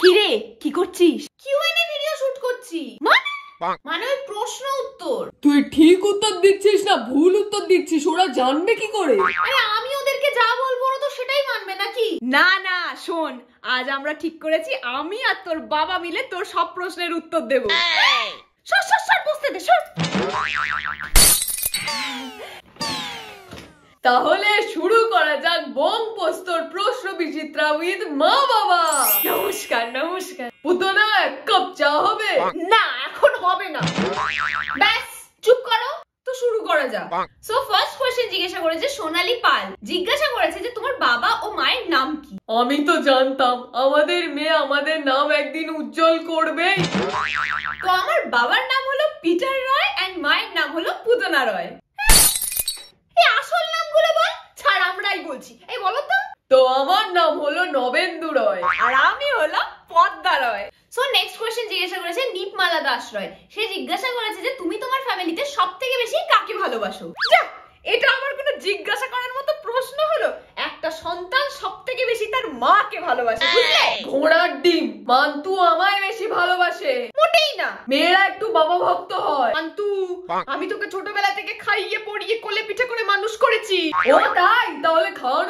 কিরে কি রে কি করছিস কিউএনএ ভিডিও শুট করছি মানে মানে ওই প্রশ্ন উত্তর তুই ঠিক উত্তর দিচ্ছিস না ভুল উত্তর দিচ্ছিস ওরা জানবে কি করে আরে আমি ওদেরকে যা বলবো ওরা তো সেটাই মানবে নাকি না না শোন আজ আমরা ঠিক করেছি আমি আর তোর বাবা মিলে তোর সব প্রশ্নের উত্তর দেব সর সর সর বসতে দে সর তাহলে শুরু করা যাক বোম পোস্তর প্রশ্ন বিচিত্রা উইথ মা বাবা নমস্কার নমস্কার পুতনা এক কাপ চা হবে না এখন হবে না ব্যাস চুপ করো তো শুরু করা যাক সো ফার্স্ট কোশ্চেন জিজ্ঞাসা করেছে সোনালী পাল জিজ্ঞাসা করেছে যে তোমার বাবা ও মায়ের নাম কি আমি তো জানতাম আমাদের মেয়ে আমাদের নাম একদিন উজ্জ্বল করবে তো আমার বাবার নাম হলো পিটার রয় এন্ড মায়ের নাম হলো পুতনা রয় তো আমার নাম হলো নবেন্দু রয় আর আমি হলাম Padma Roy so next question জিজ্ঞাসা করেছে দীপমালা দাস রয় সে জিজ্ঞাসা করেছে যে তুমি তোমার ফ্যামিলিতে সব থেকে বেশি কাকে ভালোবাসো এটা আমার কোনো জিজ্ঞাসা করার মতো প্রশ্ন হলো একটা সন্তান সব থেকে বেশি তার মাকে ভালোবাসে ঘোড়ার ডিম মান্তু আমায় বেশি ভালোবাসে মোটেই না মেয়েরা একটু বাবা ভক্ত হয় মান্তু আমি তোকে ছোটবেলা থেকে খাইয়ে পড়িয়ে কোলে পিঠে করে মানুষ করেছি ও তাই তাহলে খাওয়া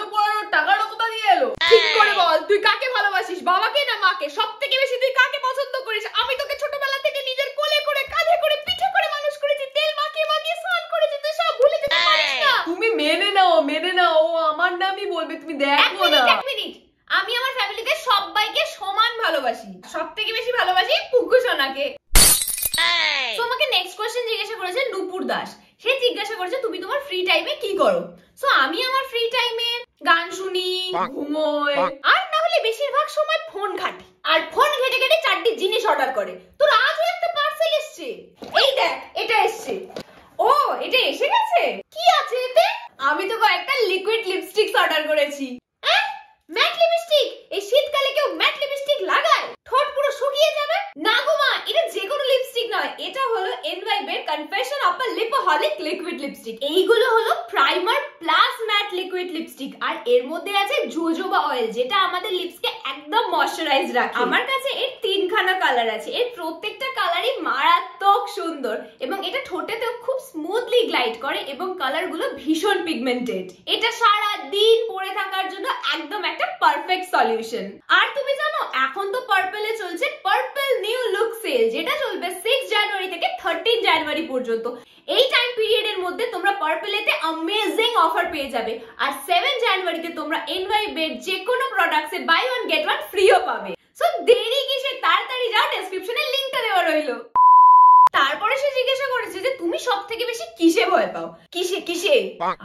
কাকে সবথেকে বেশি তুই কাকে পছন্দ করিস আমি তোকে ছোটবেলা থেকে নিজের কোলে করে কাঁধে করে পিঠে করে মানুষ করেছি তেল মাখিয়ে মাখিয়ে স্নান করেছি তুই সব ভুলে যেতে পারিস না তুমি মেনে নাও মেনে নাও ও আমার নামই বলবে তুমি দেখো না এক মিনিট আমি আমার ফ্যামিলিতে সবাইকে সমান ভালোবাসি সবথেকে বেশি ভালোবাসি পুকু সোনাকে তোমাকে নেক্সট কোশ্চেন জিজ্ঞাসা করেছে নুপুর দাস সে জিজ্ঞাসা করেছে তুমি তোমার ফ্রি টাইমে কি করো সো আমি আমার ফ্রি টাইমে গান শুনি ঘুমোই আর থাকলে বেশিরভাগ সময় ফোন ঘাঁটি আর ফোন ঘেটে ঘেটে চারটি জিনিস অর্ডার করে তোর আজও একটা পার্সেল এসছে এই দেখ এটা এসছে ও এটা এসে গেছে কি আছে এতে আমি তো কয়েকটা লিকুইড লিপস্টিক অর্ডার করেছি confession of a lipoholic liquid lipstick এইগুলো হলো primer plus matte liquid lipstick আর এর মধ্যে আছে জোজোবা অয়েল যেটা আমাদের লিপসকে একদম ময়শ্চারাইজ রাখে আমার কাছে এর তিনখানা কালার আছে এর প্রত্যেকটা কালারই মারাত্মক সুন্দর এবং এটা ঠোঁটেতেও খুব স্মুথলি গ্লাইড করে এবং কালারগুলো ভীষণ পিগমেন্টেড এটা সারা দিন পরে থাকার জন্য একদম একটা পারফেক্ট সলিউশন আর তুমি জানো এখন তো পার্পলে চলছে পার্পল নিউ লুক সেল যেটা চলবে সিক্স জানুয়ারি থেকে থার্টিন জানুয়ারি পর্যন্ত এই টাইম পিরিয়ড এর মধ্যে তোমরা পার্পেলেতে অ্যামেজিং অফার পেয়ে যাবে আর 7 জানুয়ারিতে তোমরা এনওয়াই বেড যে কোনো প্রোডাক্টসে buy one get one free ও পাবে সো দেরি কিসে তাড়াতাড়ি যাও ডেসক্রিপশনে লিংকটা দেওয়া রইল তারপরে সে জিজ্ঞাসা করেছে যে তুমি সবথেকে বেশি কিসে ভয় পাও কিসে কিসে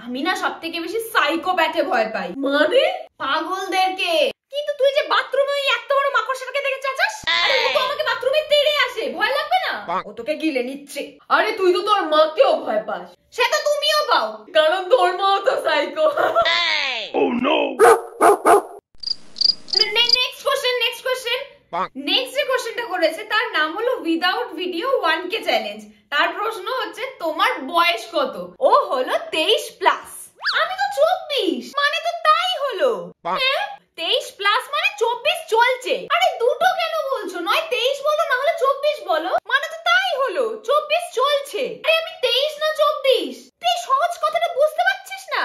আমি না সবথেকে বেশি সাইকোপ্যাথে ভয় পাই মানে পাগলদেরকে কিন্তু তুই যে বাথরুমে এত বড় মাকড় তোকে গিলে নিচ্ছে আরে তুই তো তোর মাকেও ভয় পাস তুমিও পাও কারণ তোর তো সাইকো oh, তার প্রশ্ন হচ্ছে তোমার বয়স কত ও হলো তেইশ প্লাস আমি তো চব্বিশ মানে তো তাই হলো হ্যাঁ, তেইশ প্লাস মানে চব্বিশ চলছে আরে দুটো কেন বলছো নয় তেইশ বলো না হলে চব্বিশ বলো হলো চব্বিশ চলছে আরে আমি তেইশ না চব্বিশ তুই সহজ কথাটা বুঝতে পারছিস না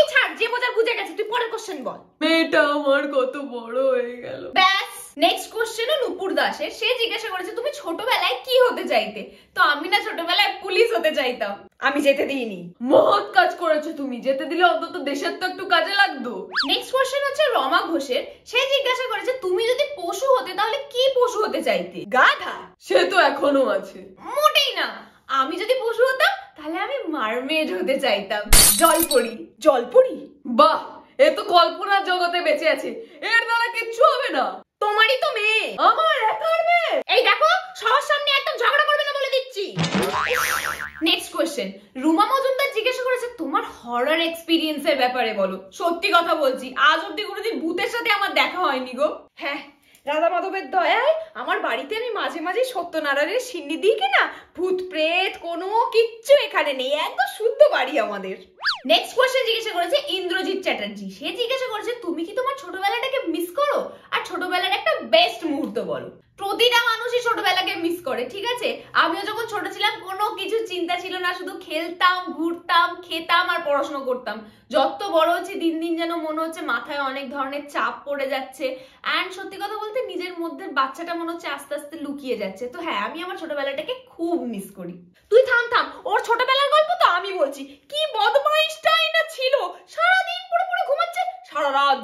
এই ছাড় যে বোঝার বুঝে গেছে তুই পরের কোশ্চেন বল মেয়েটা আমার কত বড় হয়ে গেল ব্যাস নেক্সট কোশ্চেন নুপুর দাসের সে জিজ্ঞাসা করেছে তুমি ছোটবেলায় কি হতে চাইতে তো আমি না ছোটবেলায় পুলিশ হতে চাইতাম আমি যেতে দিইনি মহৎ কাজ করেছো তুমি যেতে দিলে অন্তত দেশের তো একটু কাজে লাগতো নেক্সট কোশ্চেন হচ্ছে রমা ঘোষের সে জিজ্ঞাসা করেছে তুমি যদি পশু হতে তাহলে কি পশু হতে চাইতে গাধা সে তো এখনো আছে মোটেই না আমি যদি পশু হতাম তাহলে আমি মারমেড হতে চাইতাম জলপরি জলপরি বাহ এ তো কল্পনার জগতে বেঁচে আছে এর দ্বারা কিচ্ছু হবে না আমারই তো মেয়ে আমার একার মেয়ে এই দেখো সবার সামনে একদম ঝগড়া করবে না বলে দিচ্ছি নেক্সট কোশ্চেন রুমা মজুমদার জিজ্ঞাসা করেছে তোমার হরর এক্সপিরিয়েন্সের ব্যাপারে বলো সত্যি কথা বলছি আজ অব্দি কোনোদিন ভূতের সাথে আমার দেখা হয়নি গো হ্যাঁ রাধা মাধবের দয়ায় আমার বাড়িতে আমি মাঝে মাঝে সত্যনারায়ণের সিন্নি দিই কিনা ভূত প্রেত কোনো কিচ্ছু এখানে নেই একদম শুদ্ধ বাড়ি আমাদের নেক্সট কোয়েশ্চেন জিজ্ঞাসা করেছে ইন্দ্রজিৎ চ্যাটার্জি সে জিজ্ঞাসা করেছে তুমি কি তোমার ছোটবেলাটাকে মিস করো আর ছোটবেলার একটা বেস্ট মুহূর্ত বলো প্রতিটা মানুষই ছোটবেলাকে মিস করে ঠিক আছে আমিও যখন ছোট ছিলাম কোনো কিছু চিন্তা ছিল না শুধু খেলতাম ঘুরতাম খেতাম আর পড়াশোনা করতাম যত বড় হচ্ছে দিন দিন যেন মনে হচ্ছে মাথায় অনেক ধরনের চাপ পড়ে যাচ্ছে অ্যান্ড সত্যি কথা বলতে নিজের মধ্যে বাচ্চাটা মনে হচ্ছে আস্তে আস্তে লুকিয়ে যাচ্ছে তো হ্যাঁ আমি আমার ছোটবেলাটাকে খুব মিস করি তুই থাম থাম ওর ছোটবেলার গল্প তো আমি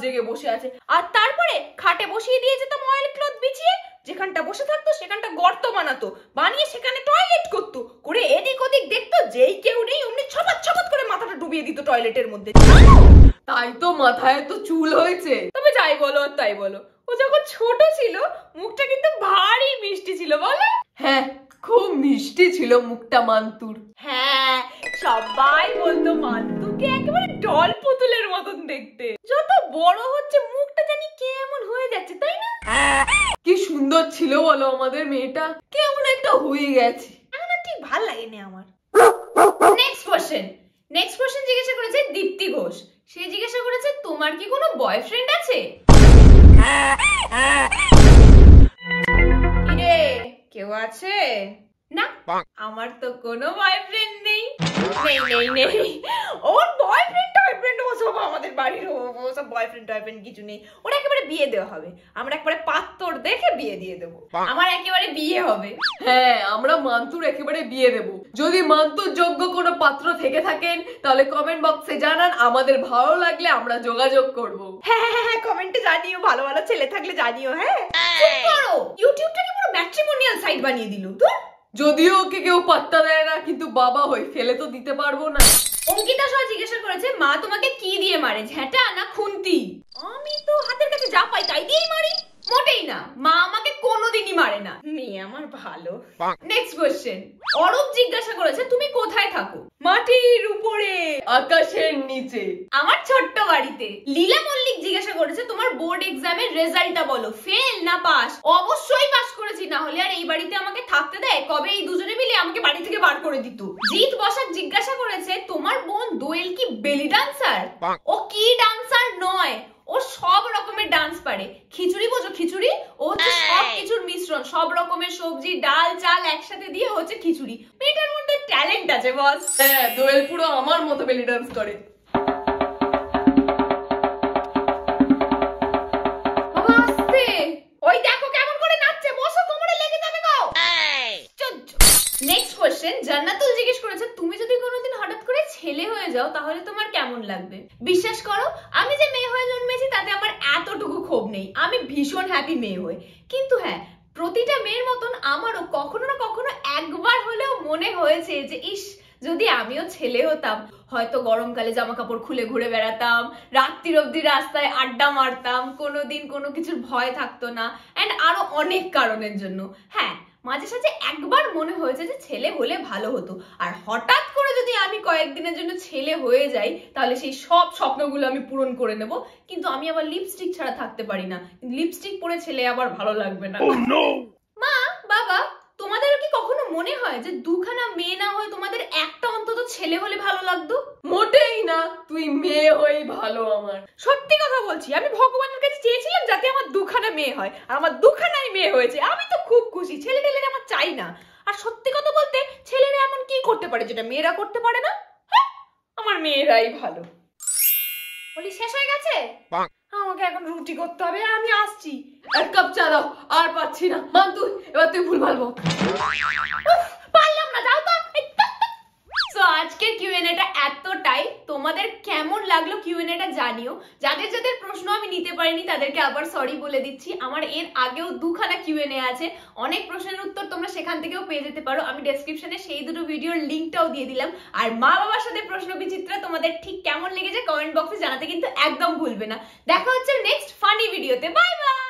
জেগে বসে আছে আর তারপরে খাটে বসিয়ে দিয়ে যেত ময়েল ক্লথ বিছিয়ে যেখানটা বসে থাকতো সেখানটা গর্ত বানাতো বানিয়ে সেখানে টয়লেট করতো করে এদিক ওদিক দেখতো যেই কেউ নেই অমনি ছপাত ছপাত করে মাথাটা ডুবিয়ে দিত টয়লেটের মধ্যে তাই তো মাথায় তো চুল হয়েছে তবে যাই বলো আর তাই বলো ও যখন ছোট ছিল মুখটা কিন্তু ভারী মিষ্টি ছিল বলো হ্যাঁ খুব মিষ্টি ছিল মুখটা মান্তুর হ্যাঁ সবাই বলতো মান্তুকে একেবারে ডল পুতুলের মতন দেখতে যত বড় হচ্ছে মুখটা জানি কেমন হয়ে যাচ্ছে তাই না কি সুন্দর ছিল বলো আমাদের মেয়েটা কেমন একটা হয়ে গেছে এখন ঠিক ভাল লাগেনি আমার নেক্সট কোশ্চেন নেক্সট কোশ্চেন জিজ্ঞাসা করেছে দীপ্তি ঘোষ সে জিজ্ঞাসা করেছে তোমার কি কোনো বয়ফ্রেন্ড আছে হ্যাঁ, হ্যাঁ। কেউ আছে আমার তো কোনো বয়ফ্রেন্ড নেই নেই নেই নেই ওর বয়ফ্রেন্ড টয়ফ্রেন্ড ও সব আমাদের বাড়ির ও সব বয়ফ্রেন্ড টয়ফ্রেন্ড কিছু নেই একেবারে বিয়ে দেওয়া হবে আমরা পাত্তর দেখে বিয়ে দিয়ে দেবো আমার একেবারে বিয়ে হবে হ্যাঁ আমরা মান্তুর একেবারে বিয়ে দেব যদি মান্তুর যোগ্য কোনো পাত্র থেকে থাকেন তাহলে কমেন্ট বক্সে জানান আমাদের ভালো লাগলে আমরা যোগাযোগ করব হ্যাঁ হ্যাঁ হ্যাঁ কমেন্টে হ্যাঁ, জানিও ভালো ভালো ছেলে থাকলে জানিও হ্যাঁ ইউটিউবটাকে হ্যাঁ। পুরো ম্যাট্রিমোনিয়াল সাইট বানিয়ে দিল তো যদিও ওকে কেউ পাত্তা দেয় না কিন্তু বাবা হই ফেলে তো দিতে পারবো না অঙ্কিতা সহ জিজ্ঞাসা করেছে মা তোমাকে কি দিয়ে মারে ঝেঁটা না আমার ভালো নেক্সট কোশ্চেন অরূপ জিজ্ঞাসা করেছে তুমি কোথায় থাকো মাটির উপরে আকাশের নিচে আমার ছোট্ট বাড়িতে লীলা মল্লিক জিজ্ঞাসা করেছে তোমার বোর্ড এক্সামের রেজাল্টটা বলো ফেল না পাস অবশ্যই পাস করেছি না হলে আর এই বাড়িতে আমাকে থাকতে দেয় কবে এই দুজনে মিলে আমাকে বাড়ি থেকে বার করে দিত জিত বসাক জিজ্ঞাসা করেছে তোমার বোন দোয়েল কি বেলি ডান্সার ও কি ডান্সার নয় ও সব রকমের ডান্স পারে খিচুড়ি বোঝো খিচুড়ি ও হচ্ছে মিশ্রণ সব রকমের সবজি ডাল চাল একসাথে দিয়ে হচ্ছে খিচুড়ি মেয়েটার মধ্যে ট্যালেন্ট আছে বস হ্যাঁ দোয়েল পুরো আমার মতো বেলি ডান্স করে নেক্সট জান্নাতুল জিজ্ঞেস করেছে তুমি কোনোদিন হঠাৎ করে ছেলে হয়ে যাও তাহলে তোমার কেমন লাগবে বিশ্বাস করো আমি যে মেয়ে হয়ে তাতে আমার এতটুকু ক্ষোভ নেই আমি ভীষণ হ্যাপি মেয়ে হয়ে কিন্তু হ্যাঁ প্রতিটা মেয়ের মতন আমারও কখনো না কখনো একবার হলেও মনে হয়েছে যে ইস যদি আমিও ছেলে হতাম হয়তো গরমকালে জামা কাপড় খুলে ঘুরে বেড়াতাম রাত্রির অবধি রাস্তায় আড্ডা মারতাম কোনোদিন কোনো কিছুর ভয় থাকতো না অ্যান্ড আরো অনেক কারণের জন্য হ্যাঁ মাঝে সাঝে একবার মনে হয়েছে যে ছেলে হলে ভালো হতো আর হঠাৎ করে যদি আমি কয়েকদিনের জন্য ছেলে হয়ে যাই তাহলে সেই সব স্বপ্নগুলো আমি পূরণ করে নেব কিন্তু আমি আবার লিপস্টিক ছাড়া থাকতে পারি না লিপস্টিক পরে ছেলে আবার ভালো লাগবে না oh, মা বাবা তোমাদের কি কখনো মনে হয় যে দুখানা মেয়ে না হয়ে তোমাদের একটা অন্তত ছেলে হলে ভালো লাগতো মোটেই না তুই মেয়ে হয়েই ভালো আমার সত্যি কথা বলছি আমি ভগবান দুখানা মেয়ে হয় আর আমার দুখানাই মেয়ে হয়েছে আমি তো খুব খুশি ছেলে টেলের আমার চাই না আর সত্যি কথা বলতে ছেলেরা এমন কি করতে পারে যেটা মেয়েরা করতে পারে না হ্যাঁ, আমার মেয়েরাই ভালো বলি শেষ হয়ে গেছে আমাকে এখন রুটি করতে হবে আমি আসছি এক কাপ চা দাও আর পাচ্ছি না মান তুই এবার তুই ভুল ভালবো লাগলো কিউ কিউএনএটা জানিও যাদের যাদের প্রশ্ন আমি নিতে পারিনি তাদেরকে আবার সরি বলে দিচ্ছি আমার এর আগেও দুখানা কিউ কিউএনএ আছে অনেক প্রশ্নের উত্তর তোমরা সেখান থেকেও পেয়ে যেতে পারো আমি ডেসক্রিপশনে সেই দুটো ভিডিওর লিঙ্কটাও দিয়ে দিলাম আর মা বাবার সাথে প্রশ্ন বিচিত্রা তোমাদের ঠিক কেমন লেগেছে কমেন্ট বক্সে জানাতে কিন্তু একদম ভুলবে না দেখা হচ্ছে নেক্সট ফানি ভিডিওতে বাই বাই